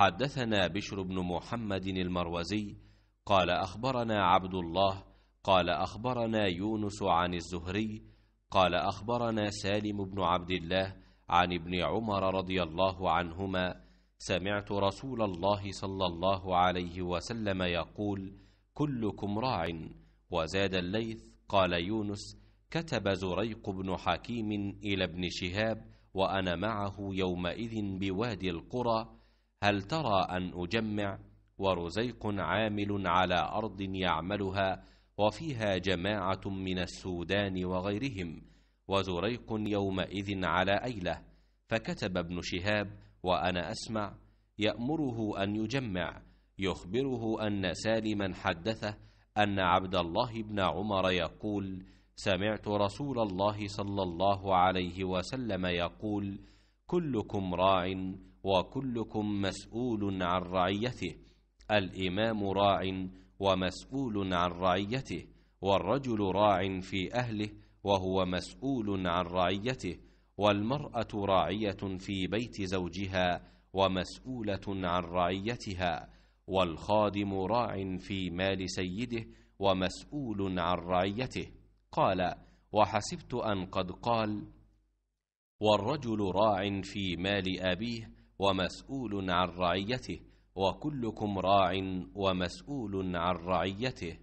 حدثنا بشر بن محمد المروزي قال اخبرنا عبد الله قال اخبرنا يونس عن الزهري قال اخبرنا سالم بن عبد الله عن ابن عمر رضي الله عنهما سمعت رسول الله صلى الله عليه وسلم يقول كلكم راع وزاد الليث قال يونس كتب زريق بن حكيم الى ابن شهاب وانا معه يومئذ بوادي القرى هل ترى أن أجمع ورزيق عامل على أرض يعملها وفيها جماعة من السودان وغيرهم وزريق يومئذ على أيله فكتب ابن شهاب وأنا أسمع يأمره أن يجمع يخبره أن سالما حدثه أن عبد الله بن عمر يقول سمعت رسول الله صلى الله عليه وسلم يقول كلكم راع وكلكم مسؤول عن رعيته الامام راع ومسؤول عن رعيته والرجل راع في اهله وهو مسؤول عن رعيته والمراه راعيه في بيت زوجها ومسؤوله عن رعيتها والخادم راع في مال سيده ومسؤول عن رعيته قال وحسبت ان قد قال والرجل راع في مال أبيه ومسؤول عن رعيته وكلكم راع ومسؤول عن رعيته